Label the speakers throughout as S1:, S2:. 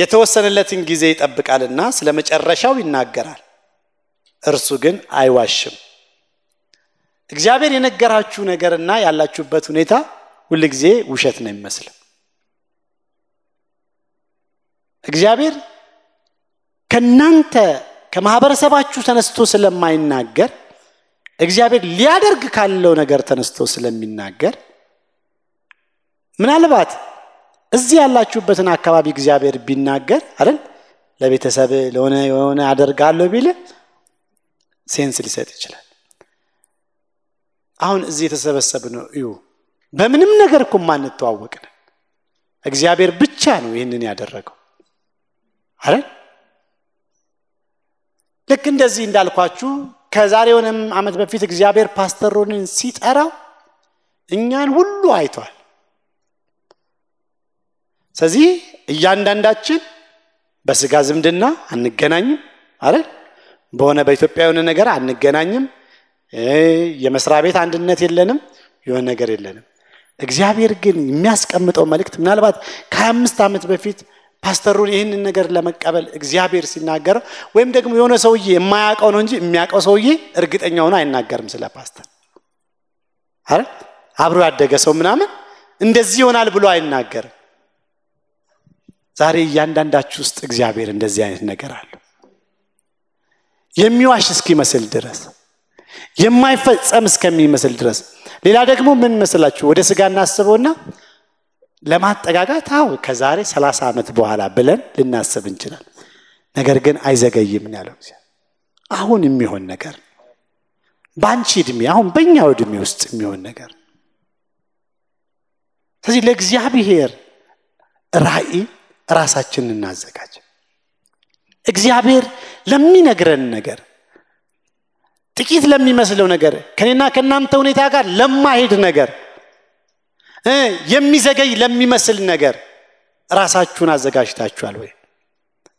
S1: የተወሰነለትን ጊዜ ይጠብቃልና ስለ መጨረሻው ይናገራል። እርሱ ግን አይዋሽም። እግዚአብሔር የነገራችሁ ነገርና ያላችሁበት ሁኔታ ሁል ጊዜ ውሸት ነው የሚመስለው። እግዚአብሔር ከእናንተ ከማህበረሰባችሁ ተነስቶ ስለማይናገር እግዚአብሔር ሊያደርግ ካለው ነገር ተነስቶ ስለሚናገር ምናልባት እዚህ ያላችሁበትን አካባቢ እግዚአብሔር ቢናገር አይደል ለቤተሰብ ለሆነ የሆነ አደርጋለሁ ቢል ሴንስ ሊሰጥ ይችላል። አሁን እዚህ የተሰበሰብነው እዩ በምንም ነገር እኮ ማንተዋወቅ እግዚአብሔር ብቻ ነው ይህንን ያደረገው አይደል። ልክ እንደዚህ እንዳልኳችሁ ከዛሬውንም ዓመት በፊት እግዚአብሔር ፓስተሮንን ሲጠራው እኛን ሁሉ አይቷል። ስለዚህ እያንዳንዳችን በስጋ ዝምድና አንገናኝም አይደል? በሆነ በኢትዮጵያ የሆነ ነገር አንገናኝም። የመስሪያ ቤት አንድነት የለንም፣ የሆነ ነገር የለንም። እግዚአብሔር ግን የሚያስቀምጠው መልእክት ምናልባት ከሀያ አምስት ዓመት በፊት ፓስተሩን ይህንን ነገር ለመቀበል እግዚአብሔር ሲናገር ወይም ደግሞ የሆነ ሰውዬ የማያውቀው ነው እንጂ የሚያውቀው ሰውዬ እርግጠኛ ሆኖ አይናገርም ስለ ፓስተር አይደል? አብሮ ያደገ ሰው ምናምን እንደዚህ ይሆናል ብሎ አይናገርም። ዛሬ እያንዳንዳችሁ ውስጥ እግዚአብሔር እንደዚህ አይነት ነገር አለ። የሚዋሽ እስኪመስል ድረስ የማይፈጸም እስከሚመስል ድረስ። ሌላ ደግሞ ምን መስላችሁ ወደ ስጋ እናስበውና ለማጠጋጋት አው ከዛሬ ሰላሳ ዓመት በኋላ ብለን ልናስብ እንችላል ነገር ግን አይዘገይም ያለው አሁን የሚሆን ነገር በአንቺ እድሜ አሁን በእኛ እድሜ ውስጥ የሚሆን ነገር። ስለዚህ ለእግዚአብሔር ራእይ ራሳችንን እናዘጋጅ። እግዚአብሔር ለሚነግረን ነገር ጥቂት ለሚመስለው ነገር ከኔና ከእናንተ ሁኔታ ጋር ለማሄድ ነገር የሚዘገይ ለሚመስል ነገር ራሳችሁን አዘጋጅታችኋል ወይ?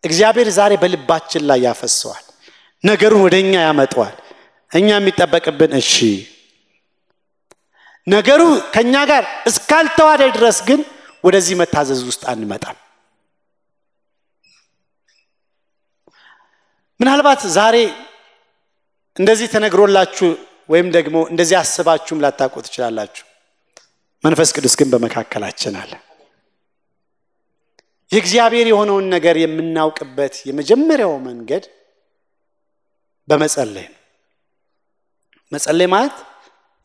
S1: እግዚአብሔር ዛሬ በልባችን ላይ ያፈሰዋል። ነገሩን ወደ እኛ ያመጠዋል። እኛ የሚጠበቅብን እሺ፣ ነገሩ ከእኛ ጋር እስካልተዋደ ድረስ ግን ወደዚህ መታዘዝ ውስጥ አንመጣም። ምናልባት ዛሬ እንደዚህ ተነግሮላችሁ ወይም ደግሞ እንደዚህ አስባችሁም ላታውቁ ትችላላችሁ። መንፈስ ቅዱስ ግን በመካከላችን አለ። የእግዚአብሔር የሆነውን ነገር የምናውቅበት የመጀመሪያው መንገድ በመጸለይ ነው። መጸለይ ማለት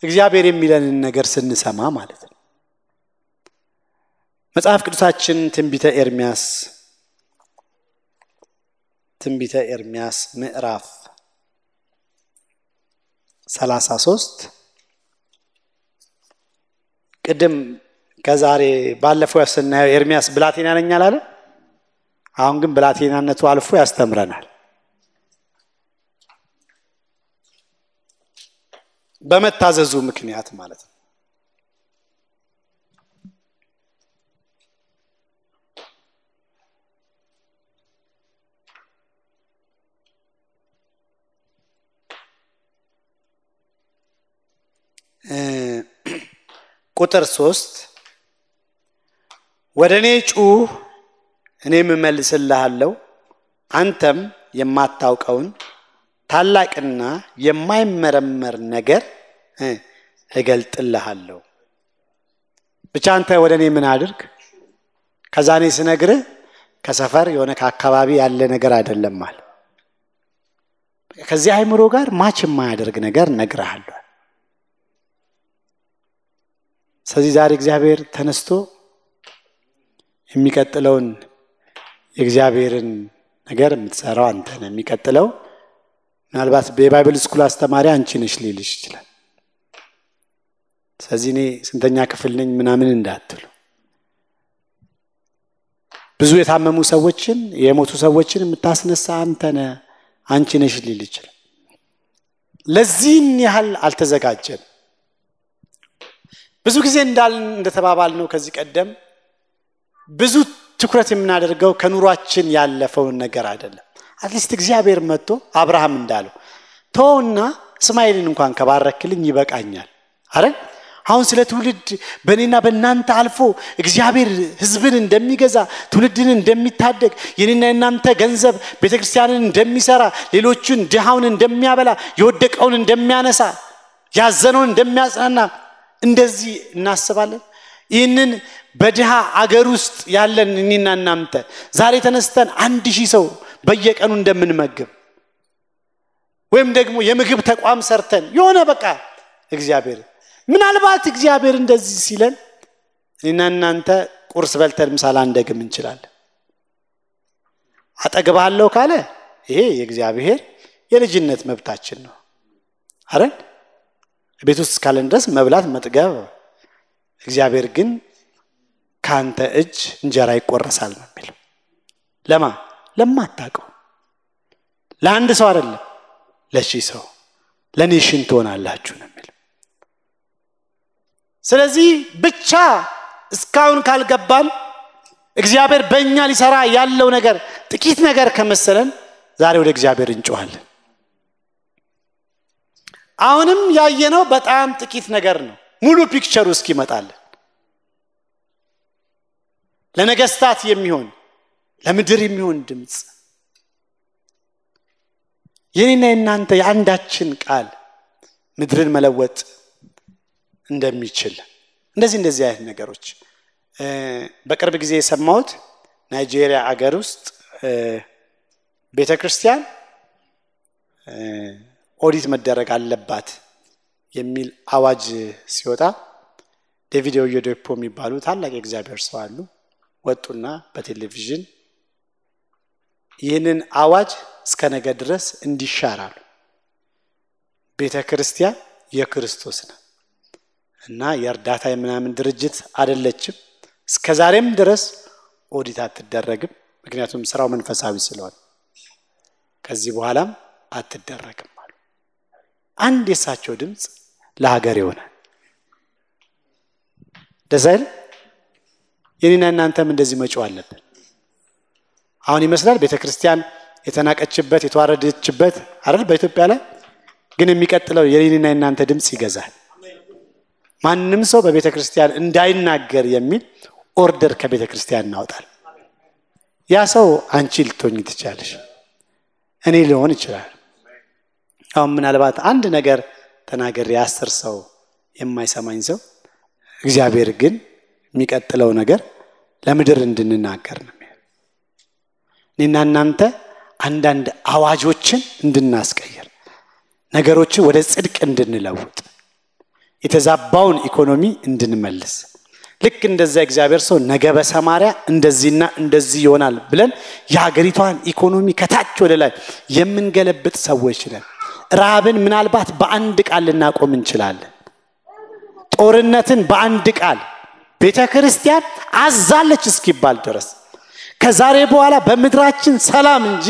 S1: እግዚአብሔር የሚለንን ነገር ስንሰማ ማለት ነው። መጽሐፍ ቅዱሳችን ትንቢተ ኤርሚያስ ትንቢተ ኤርሚያስ ምዕራፍ 33 ቅድም ከዛሬ ባለፈው ስናየው ኤርሚያስ ብላቴና ነኝ አላለ። አሁን ግን ብላቴናነቱ አልፎ ያስተምረናል። በመታዘዙ ምክንያት ማለት ነው። ቁጥር ሶስት ወደ እኔ ጩህ እኔም እመልስልሃለሁ፣ አንተም የማታውቀውን ታላቅና የማይመረመር ነገር እገልጥልሃለሁ። ብቻ አንተ ወደ እኔ ምን አድርግ። ከዛ እኔ ስነግርህ ከሰፈር የሆነ ከአካባቢ ያለ ነገር አይደለም ማለ ከዚህ አይምሮ ጋር ማች የማያደርግ ነገር እነግርሃለሁ። ስለዚህ ዛሬ እግዚአብሔር ተነስቶ የሚቀጥለውን የእግዚአብሔርን ነገር የምትሰራው አንተ ነው። የሚቀጥለው ምናልባት የባይብል ስኩል አስተማሪ አንቺ ነሽ ሊልሽ ይችላል። ስለዚህ እኔ ስንተኛ ክፍል ነኝ ምናምን እንዳትሉ። ብዙ የታመሙ ሰዎችን የሞቱ ሰዎችን የምታስነሳ አንተ ነህ አንቺ ነሽ ሊል ይችላል። ለዚህን ያህል አልተዘጋጀም? ብዙ ጊዜ እንዳልን እንደተባባል ነው ከዚህ ቀደም ብዙ ትኩረት የምናደርገው ከኑሯችን ያለፈውን ነገር አይደለም። አትሊስት እግዚአብሔር መጥቶ አብርሃም እንዳለው ተወውና እስማኤልን እንኳን ከባረክልኝ ይበቃኛል አረ አሁን ስለ ትውልድ በእኔና በእናንተ አልፎ እግዚአብሔር ህዝብን እንደሚገዛ ትውልድን እንደሚታደግ የኔና የእናንተ ገንዘብ ቤተ ክርስቲያንን እንደሚሰራ ሌሎቹን ድሃውን እንደሚያበላ የወደቀውን እንደሚያነሳ ያዘነውን እንደሚያጽናና እንደዚህ እናስባለን። ይህንን በድሃ አገር ውስጥ ያለን እኔና እናንተ ዛሬ ተነስተን አንድ ሺህ ሰው በየቀኑ እንደምንመግብ ወይም ደግሞ የምግብ ተቋም ሰርተን የሆነ በቃ እግዚአብሔር ምናልባት እግዚአብሔር እንደዚህ ሲለን እኔና እናንተ ቁርስ በልተን ምሳ ላንደግም እንችላለን። አጠግባለሁ ካለ ይሄ የእግዚአብሔር የልጅነት መብታችን ነው አረን ቤት ውስጥ እስካለን ድረስ መብላት መጥገብ፣ እግዚአብሔር ግን ከአንተ እጅ እንጀራ ይቆረሳል ነው የሚለው። ለማ ለማታቀው ለአንድ ሰው አይደለም ለሺ ሰው ለኔሽን ትሆናላችሁ ነው የሚለው። ስለዚህ ብቻ እስካሁን ካልገባን እግዚአብሔር በእኛ ሊሰራ ያለው ነገር ጥቂት ነገር ከመሰለን ዛሬ ወደ እግዚአብሔር እንጮኋለን። አሁንም ያየነው በጣም ጥቂት ነገር ነው። ሙሉ ፒክቸሩ እስኪመጣለን ለነገስታት የሚሆን ለምድር የሚሆን ድምፅ የኔና የእናንተ የአንዳችን ቃል ምድርን መለወጥ እንደሚችል እንደዚህ እንደዚህ አይነት ነገሮች በቅርብ ጊዜ የሰማሁት ናይጄሪያ አገር ውስጥ ቤተ ክርስቲያን ኦዲት መደረግ አለባት የሚል አዋጅ ሲወጣ ዴቪድ ኦየዴፖ የሚባሉ ታላቅ የእግዚአብሔር ሰው አሉ። ወጡና በቴሌቪዥን ይህንን አዋጅ እስከ ነገ ድረስ እንዲሻራሉ ቤተ ክርስቲያን የክርስቶስ ነው እና የእርዳታ የምናምን ድርጅት አይደለችም። እስከ ዛሬም ድረስ ኦዲት አትደረግም፣ ምክንያቱም ስራው መንፈሳዊ ስለሆነ ከዚህ በኋላም አትደረግም። አንድ የእሳቸው ድምፅ ለሀገር ይሆናል። ደዛይል የኔና እናንተም እንደዚህ መጪው አለብን። አሁን ይመስላል ቤተ ክርስቲያን የተናቀችበት የተዋረደችበት አይደል? በኢትዮጵያ ላይ ግን የሚቀጥለው የኔና እናንተ ድምፅ ይገዛል። ማንም ሰው በቤተ ክርስቲያን እንዳይናገር የሚል ኦርደር ከቤተ ክርስቲያን እናወጣል። ያ ሰው አንቺ ልትሆኝ ትችላለሽ፣ እኔ ሊሆን ይችላል ያው ምናልባት አንድ ነገር ተናገር የአስር ሰው የማይሰማኝ ሰው እግዚአብሔር ግን የሚቀጥለው ነገር ለምድር እንድንናገር ነው። እኔና እናንተ አንዳንድ አዋጆችን እንድናስቀይር፣ ነገሮችን ወደ ጽድቅ እንድንለውጥ፣ የተዛባውን ኢኮኖሚ እንድንመልስ ልክ እንደዛ እግዚአብሔር ሰው ነገ በሰማሪያ እንደዚህና እንደዚህ ይሆናል ብለን የሀገሪቷን ኢኮኖሚ ከታች ወደ ላይ የምንገለብጥ ሰዎች ነን። ረሃብን ምናልባት በአንድ ቃል ልናቆም እንችላለን። ጦርነትን በአንድ ቃል ቤተ ክርስቲያን አዛለች እስኪባል ድረስ ከዛሬ በኋላ በምድራችን ሰላም እንጂ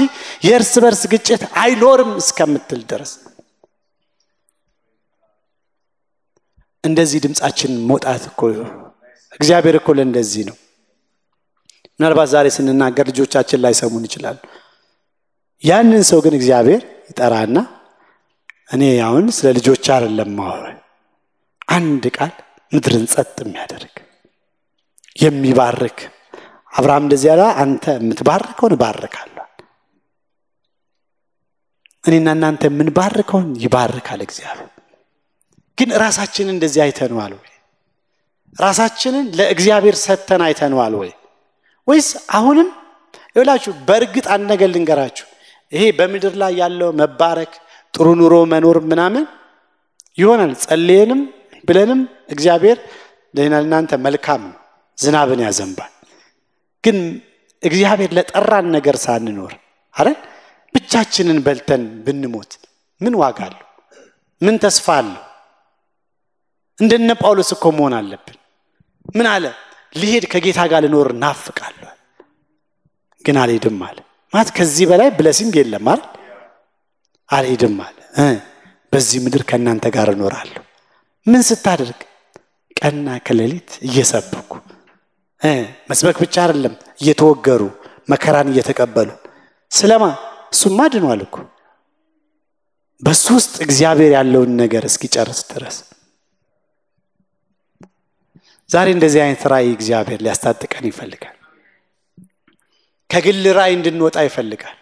S1: የእርስ በርስ ግጭት አይኖርም እስከምትል ድረስ እንደዚህ ድምፃችን መውጣት እኮ እግዚአብሔር እኮ ለእንደዚህ ነው። ምናልባት ዛሬ ስንናገር ልጆቻችን ላይሰሙን ይችላሉ። ያንን ሰው ግን እግዚአብሔር ይጠራና እኔ አሁን ስለ ልጆች አይደለም ማወር አንድ ቃል ምድርን ጸጥ የሚያደርግ የሚባርክ አብርሃም እንደዚያ ላ አንተ የምትባርከውን እባርካለሁ እኔና እናንተ የምንባርከውን ይባርካል እግዚአብሔር ግን ራሳችንን እንደዚህ አይተነዋል ወይ ራሳችንን ለእግዚአብሔር ሰጥተን አይተነዋል ወይ ወይስ አሁንም ይውላችሁ በእርግጥ አንድ ነገር ልንገራችሁ ይሄ በምድር ላይ ያለው መባረክ ጥሩ ኑሮ መኖር ምናምን ይሆናል። ጸልየንም ብለንም እግዚአብሔር ለእኔና ለእናንተ መልካም ነው፣ ዝናብን ያዘንባል። ግን እግዚአብሔር ለጠራን ነገር ሳንኖር አረ ብቻችንን በልተን ብንሞት ምን ዋጋ አለው? ምን ተስፋ አለው? እንደነ ጳውሎስ እኮ መሆን አለብን። ምን አለ? ልሄድ ከጌታ ጋር ልኖር ናፍቃለሁ፣ ግን አልሄድም አለ። ማለት ከዚህ በላይ ብለሲንግ የለም አይደል? አልሄድም አለ። በዚህ ምድር ከእናንተ ጋር እኖራለሁ። ምን ስታደርግ? ቀና ከሌሊት እየሰበኩ መስበክ ብቻ አይደለም፣ እየተወገሩ መከራን እየተቀበሉ ስለማ እሱማ ድኗል እኮ በሱ ውስጥ እግዚአብሔር ያለውን ነገር እስኪጨርስ ድረስ ዛሬ እንደዚህ አይነት ራእይ እግዚአብሔር ሊያስታጥቀን ይፈልጋል። ከግል ራእይ እንድንወጣ ይፈልጋል።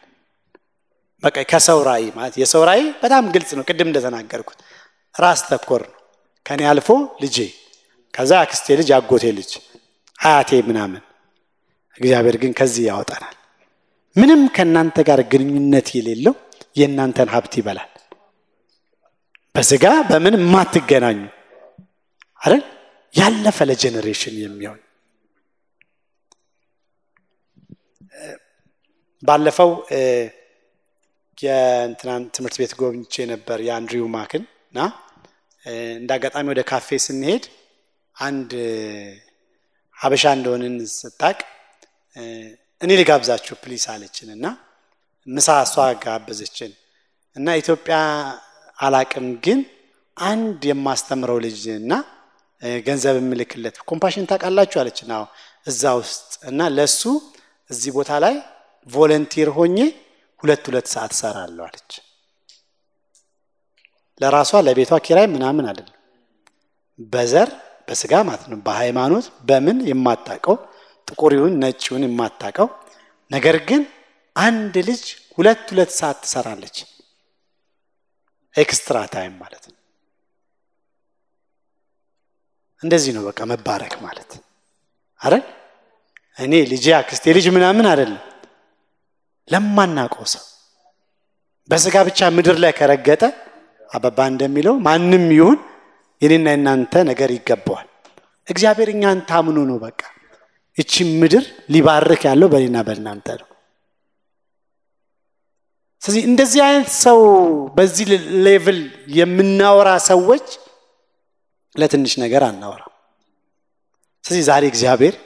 S1: በቃ ከሰው ራእይ ማለት የሰው ራእይ በጣም ግልጽ ነው። ቅድም እንደተናገርኩት ራስ ተኮር ነው። ከኔ አልፎ ልጄ፣ ከዛ አክስቴ ልጅ፣ አጎቴ ልጅ፣ አያቴ ምናምን። እግዚአብሔር ግን ከዚህ ያወጣናል። ምንም ከእናንተ ጋር ግንኙነት የሌለው የእናንተን ሀብት ይበላል። በስጋ በምን የማትገናኙ አይደል? ያለፈ ለጀኔሬሽን የሚሆን ባለፈው የእንትናን ትምህርት ቤት ጎብኝቼ ነበር የአንድሪው ማክን እና እንደ አጋጣሚ ወደ ካፌ ስንሄድ አንድ ሀበሻ እንደሆንን ስታቅ እኔ ልጋብዛችሁ ፕሊስ አለችን እና ምሳ እሷ ጋበዘችን እና ኢትዮጵያ አላቅም ግን አንድ የማስተምረው ልጅ እና ገንዘብ የምልክለት ኮምፓሽን ታውቃላችሁ አለችን። እዛ ውስጥ እና ለሱ እዚህ ቦታ ላይ ቮለንቲር ሆኜ ሁለት ሁለት ሰዓት ሰራለሁ አለች። ለራሷ ለቤቷ ኪራይ ምናምን አይደለም፣ በዘር በስጋ ማለት ነው፣ በሃይማኖት በምን የማታቀው ጥቁር ነጭ ነጭውን የማታቀው ነገር ግን አንድ ልጅ ሁለት ሁለት ሰዓት ትሰራለች። ኤክስትራ ታይም ማለት ነው። እንደዚህ ነው በቃ መባረክ ማለት አረ እኔ ልጅ አክስቴ ልጅ ምናምን አይደለም ለማናቀው ሰው በስጋ ብቻ ምድር ላይ ከረገጠ አበባ እንደሚለው ማንም ይሁን የኔና የናንተ ነገር ይገባዋል። እግዚአብሔር እኛን ታምኖ ነው። በቃ እቺ ምድር ሊባርክ ያለው በኔና በእናንተ ነው። ስለዚህ እንደዚህ አይነት ሰው በዚህ ሌቭል የምናወራ ሰዎች ለትንሽ ነገር አናወራ። ስለዚህ ዛሬ እግዚአብሔር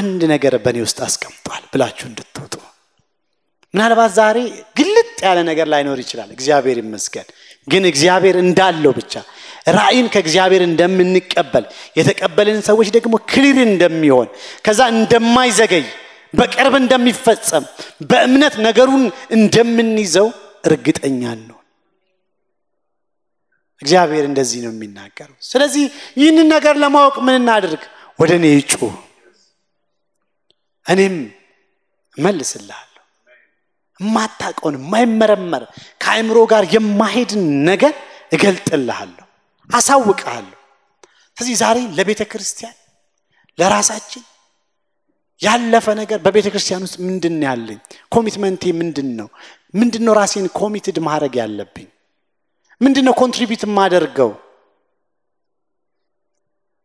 S1: አንድ ነገር በእኔ ውስጥ አስቀምጧል ብላችሁ እንድ ምናልባት ዛሬ ግልጥ ያለ ነገር ላይኖር ይችላል። እግዚአብሔር ይመስገን። ግን እግዚአብሔር እንዳለው ብቻ ራእይን ከእግዚአብሔር እንደምንቀበል የተቀበልን ሰዎች ደግሞ ክሊር እንደሚሆን ከዛ እንደማይዘገይ በቅርብ እንደሚፈጸም በእምነት ነገሩን እንደምንይዘው እርግጠኛ ነው። እግዚአብሔር እንደዚህ ነው የሚናገረው። ስለዚህ ይህንን ነገር ለማወቅ ምን እናድርግ? ወደ እኔ ይጩ፣ እኔም እመልስልሃል። የማታቀውን የማይመረመር ከአእምሮ ጋር የማሄድን ነገር እገልጥልሃለሁ፣ አሳውቅሃለሁ። ስለዚህ ዛሬ ለቤተ ክርስቲያን ለራሳችን ያለፈ ነገር በቤተ ክርስቲያን ውስጥ ምንድን ያለኝ ኮሚትመንቴ ምንድን ነው? ምንድን ነው ራሴን ኮሚትድ ማድረግ ያለብኝ? ምንድን ነው ኮንትሪቢዩት የማደርገው?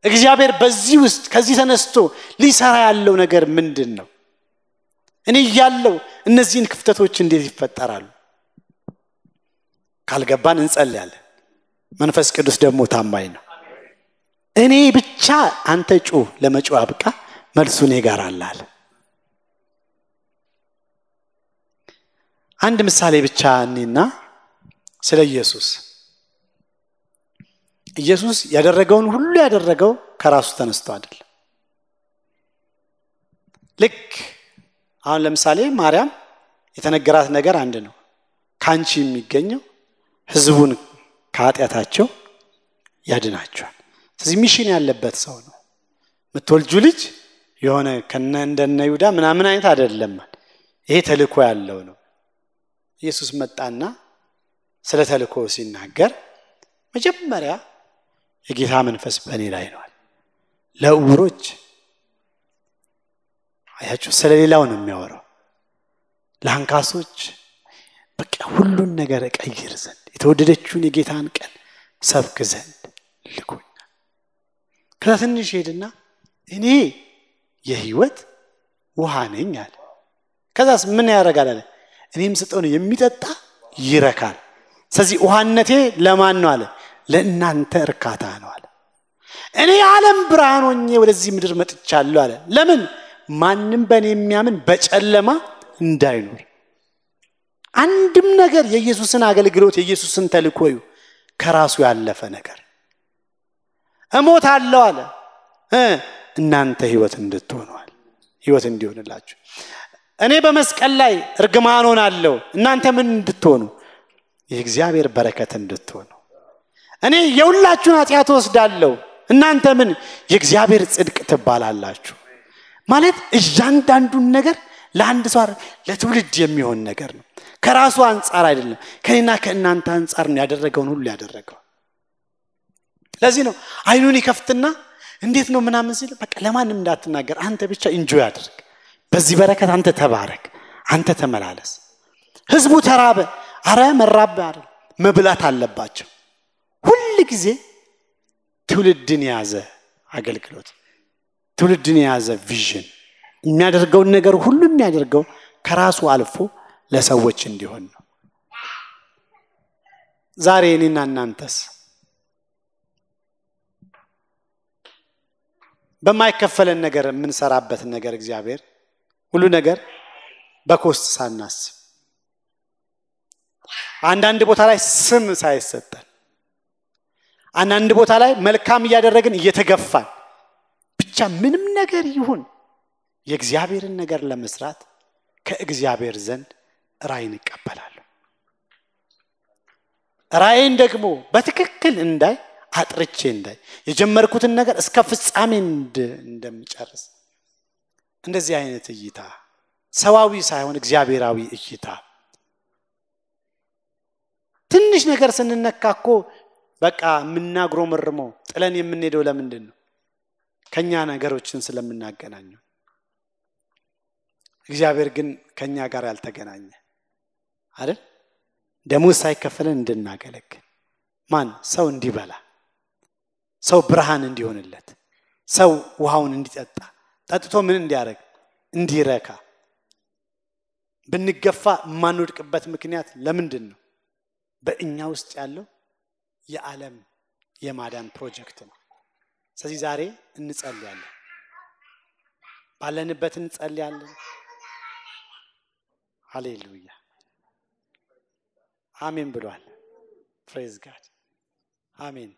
S1: እግዚአብሔር በዚህ ውስጥ ከዚህ ተነስቶ ሊሰራ ያለው ነገር ምንድን ነው? እኔ ያለው እነዚህን ክፍተቶች እንዴት ይፈጠራሉ? ካልገባን እንጸልያለን። መንፈስ ቅዱስ ደግሞ ታማኝ ነው። እኔ ብቻ አንተ ጩ ለመጩ አብቃ፣ መልሱ እኔ ጋር አለ። አንድ ምሳሌ ብቻ እኔና ስለ ኢየሱስ ኢየሱስ ያደረገውን ሁሉ ያደረገው ከራሱ ተነስቶ አይደለም ልክ አሁን ለምሳሌ ማርያም የተነገራት ነገር አንድ ነው። ከአንቺ የሚገኘው ህዝቡን ከኃጢአታቸው ያድናቸዋል። ስለዚህ ሚሽን ያለበት ሰው ነው። የምትወልጁ ልጅ የሆነ ከነ እንደነ ይሁዳ ምናምን አይነት አይደለም። ይሄ ተልእኮ ያለው ነው። ኢየሱስ መጣና ስለ ተልእኮ ሲናገር መጀመሪያ የጌታ መንፈስ በእኔ ላይ ነዋል ለእውሮች አያችሁ፣ ስለሌላው ነው የሚያወራው። ለአንካሶች በቃ ሁሉን ነገር እቀይር ዘንድ የተወደደችውን የጌታን ቀን ሰብክ ዘንድ ልኮኛል። ከዛ ትንሽ ሄድና እኔ የህይወት ውሃ ነኝ አለ። ከዛስ ምን ያደርጋል አለ። እኔም ስጠው ነው የሚጠጣ ይረካል። ስለዚህ ውሃነቴ ለማን ነው አለ። ለእናንተ እርካታ ነው አለ። እኔ የዓለም ብርሃን ሆኜ ወደዚህ ምድር መጥቻለሁ አለ። ለምን ማንም በእኔ የሚያምን በጨለማ እንዳይኖር አንድም ነገር የኢየሱስን አገልግሎት የኢየሱስን ተልኮዩ ከራሱ ያለፈ ነገር እሞት አለው አለ እናንተ ህይወት እንድትሆነዋል ህይወት እንዲሆንላችሁ እኔ በመስቀል ላይ እርግማን ሆናለሁ እናንተ ምን እንድትሆኑ የእግዚአብሔር በረከት እንድትሆኑ እኔ የሁላችሁን ኃጢአት ወስዳለሁ እናንተ ምን የእግዚአብሔር ጽድቅ ትባላላችሁ ማለት እያንዳንዱን ነገር ለአንድ ሰው ለትውልድ የሚሆን ነገር ነው። ከራሱ አንጻር አይደለም፣ ከኔና ከእናንተ አንጻር ነው ያደረገውን ሁሉ ያደረገው። ለዚህ ነው አይኑን ይከፍትና እንዴት ነው ምናምን ሲል በቃ ለማንም እንዳትናገር፣ አንተ ብቻ እንጆ ያደርግ በዚህ በረከት አንተ ተባረክ፣ አንተ ተመላለስ። ህዝቡ ተራበ። አረ መራበ አይደል መብላት አለባቸው። ሁል ጊዜ ትውልድን የያዘ አገልግሎት ትውልድን የያዘ ቪዥን የሚያደርገውን ነገር ሁሉ የሚያደርገው ከራሱ አልፎ ለሰዎች እንዲሆን ነው። ዛሬ እኔና እናንተስ በማይከፈለን ነገር የምንሰራበትን ነገር እግዚአብሔር ሁሉ ነገር በኮስት ሳናስብ አንዳንድ ቦታ ላይ ስም ሳይሰጠን አንዳንድ ቦታ ላይ መልካም እያደረግን እየተገፋን ብቻ ምንም ነገር ይሁን የእግዚአብሔርን ነገር ለመስራት ከእግዚአብሔር ዘንድ ራይን እቀበላለሁ። ራይን ደግሞ በትክክል እንዳይ አጥርቼ እንዳይ የጀመርኩትን ነገር እስከ ፍጻሜ እንደምጨርስ እንደዚህ አይነት እይታ ሰዋዊ ሳይሆን እግዚአብሔራዊ እይታ ትንሽ ነገር ስንነካ በቃ በቃ የምናጉረመርመው ጥለን የምንሄደው ለምንድን ነው? ከእኛ ነገሮችን ስለምናገናኙ እግዚአብሔር ግን ከእኛ ጋር ያልተገናኘ አይደል ደሞዝ ሳይከፈለን እንድናገለግል ማን ሰው እንዲበላ ሰው ብርሃን እንዲሆንለት ሰው ውሃውን እንዲጠጣ ጠጥቶ ምን እንዲያደርግ እንዲረካ ብንገፋ የማንወድቅበት ምክንያት ለምንድን ነው በእኛ ውስጥ ያለው የዓለም የማዳን ፕሮጀክት ነው ስለዚህ ዛሬ እንጸልያለን፣ ባለንበት እንጸልያለን። ሀሌሉያ አሜን ብሏል። ፕሬዝ ጋድ አሜን።